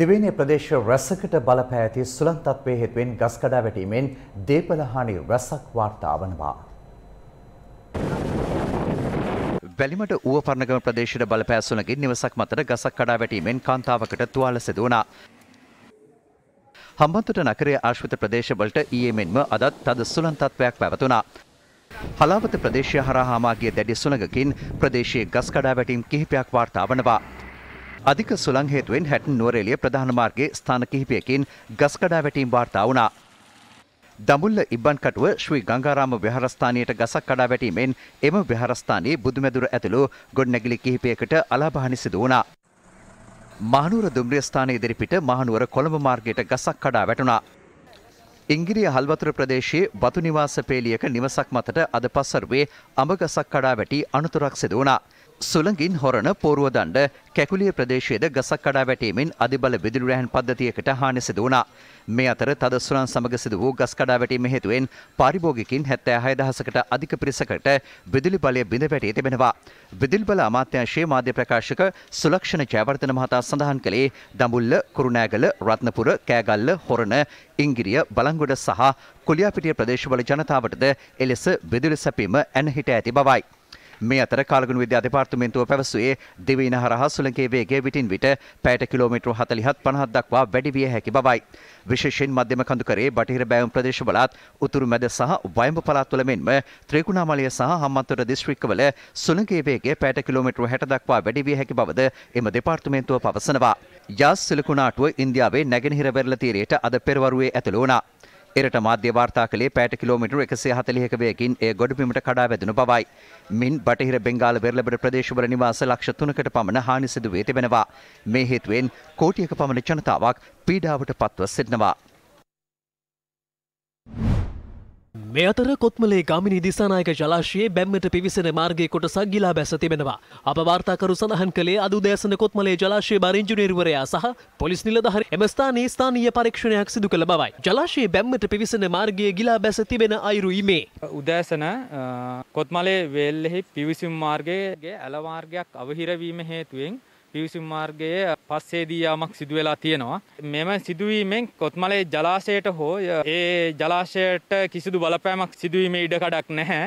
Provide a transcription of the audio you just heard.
දෙවේනය ප්‍රදේශ රැසකට බලපෑති සුළන්තත්වය හෙත්වෙන් ගස් කඩා වැටීමෙන් දේපලහානි රැසක් වාර්තා වනවා. වැලිමට ඌව පරණගම ප්‍රදේශයට බලපෑසුනකින් නිවසක් මතට ගසක් කඩා වැටීමෙන් කාන්තාවකට තුවාල සිදුවනා. හම්බන්තොට නකරේ ආශ්විත ප්‍රදේශවලට ඊයේ මෙන්ම අදත් තද සුළන්තත්වයක් පැවතුනා. හලාවත ප්‍රදේශය හරහාමාගේ දැඩි සුළඟකින් ප්‍රදේශයේ ගස් කඩා වැටීම් කිහිපයක් වාර්තා වනවා. අධික සුළං හේතුවෙන් හැටන් නුවරඑළිය ප්‍රධාන මාර්ගයේ ස්ථාන කිහිපයකින් ගස් කඩා වැටීම් වාර්තා වුණා. දඹුල්ල ඉබ්බන් කටුව ශ්‍රී ගංගාරාම විහාරස්ථානයට ගසක් කඩා වැටීමෙන් එම විහාරස්ථානයේ බුදුමැදුර ඇතුළු ගොඩනැගිලි කිහිපයකට අලාභහානි සිදු වුණා. මහනුවර දුම්රිය ස්ථානයේ ඉදිරිපිට මහනුවර කොළඹ මාර්ගයට ගසක් කඩා වැටුණා. ඉංගිරිය හල්වතුර ප්‍රදේශයේ බතු නිවාස පේලියක නිවසක් මතට අද පස්වරුවේ අඹ ගසක් කඩා වැටි අනතුරක් සිදු වුණා. සුළඟින් හොරණ පෝරුව දණ්ඩ කැකුලිය ප්‍රදේශයේද ගසක් කඩා වැටීමෙන් අධිබල විදුලි රැහන් පද්ධතියකට හානි සිදු වුණා. මේ අතර තද සුළං සමග සිදු වූ ගස් කඩා වැටීම හේතුවෙන් පාරිභෝගිකින් 76000කට අධික පිරිසකට විදුලි බලය බිඳ වැටී තිබෙනවා. විදුලි බල අමාත්‍යාංශයේ මාධ්‍ය ප්‍රකාශක සුලක්ෂණ ජයවර්ධන මහතා සඳහන් කළේ දඹුල්ල, කුරුණෑගල, රත්නපුර, කෑගල්ල, හොරණ, ඉංගිරිය, බලංගොඩ සහ කුලියාපිටිය ප්‍රදේශවල ජනතාවටද එලෙස විදුලි සැපීම ඇන හිට ඇති බවයි. මේ අතර කාලගුණ විද්‍යා දෙපාර්තමේන්තුව පැවසුවේ දිවයින හරහා සුළඟේ වේගය විටින් විට පැයට කිලෝමීටර් 40 50ක් දක්වා වැඩි විය හැකි බවයි. විශේෂයෙන් මධ්‍යම කඳුකරේ බටහිර බෑවුම් ප්‍රදේශවලත් උතුරු මැද සහ වයඹ පළාත්වල මෙන්ම ත්‍රිකුණාමලය සහ හම්මන්තොට දිස්ත්‍රික්කවල සුළඟේ වේගය පැයට කිලෝමීටර් 60 දක්වා වැඩි විය හැකි බවද එම දෙපාර්තමේන්තුව පවසනවා. යාස් සිලිකුණාටුව ඉන්දියාවේ නැගෙනහිර වෙරළ තීරයට අද පෙරවරුවේ ඇතුළු වුණා. එරට මාධ්‍ය වාර්තා කළේ පැට කිලෝමිටර එකසේ හතලිහක වයකින් ඒ ගොඩපිමට කඩා වැදෙනු බවයි. මින් බටහිර බෙංගාල වෙරලබට ප්‍රදේශවල නිවාස ලක්ෂ තුනකට පමණ හානි සිදුවේ තිබෙනවා. මේ හේතුවෙන් කෝටියක පමණ ජනතාවක් පීඩාවට පත්ව සිටිනවා. මේ අතර කොත්මලේ ගමිනි දිසානායක ජලාශයේ බැම්මට පිවිසෙන මාර්ගයේ කොටසක් ගිලා බැස තිබෙනවා. අප වාර්තාකරු සඳහන් කළේ අද උදෑසන කොත්මලේ ජලාශයේ බර ඉංජිනේරුවරයා සහ පොලිස් නිලධාරී එම ස්ථානයේ ස්ථානීය පරීක්ෂණයක් සිදු කළ බවයි. ජලාශයේ බැම්මට පිවිසෙන මාර්ගයේ ගිලා බැස තිබෙන අයුරු ඉමේ. උදෑසන කොත්මලේ වේල්ලෙහි පිවිසුම් මාර්ගයේ ඇල මාර්ගයක් අවහිර වීම හේතුවෙන් පිවිසුම් මාර්ගයේ පස්සේදී යාමක් සිදු වෙලා තියෙනවා. මෙම සිදුවීමෙන් කොත්මලේ ජලාශයට හෝ ඒ ජලාශයට කිසිදු බලපෑමක් සිදුවීමේ ඉඩකඩක් නැහැ.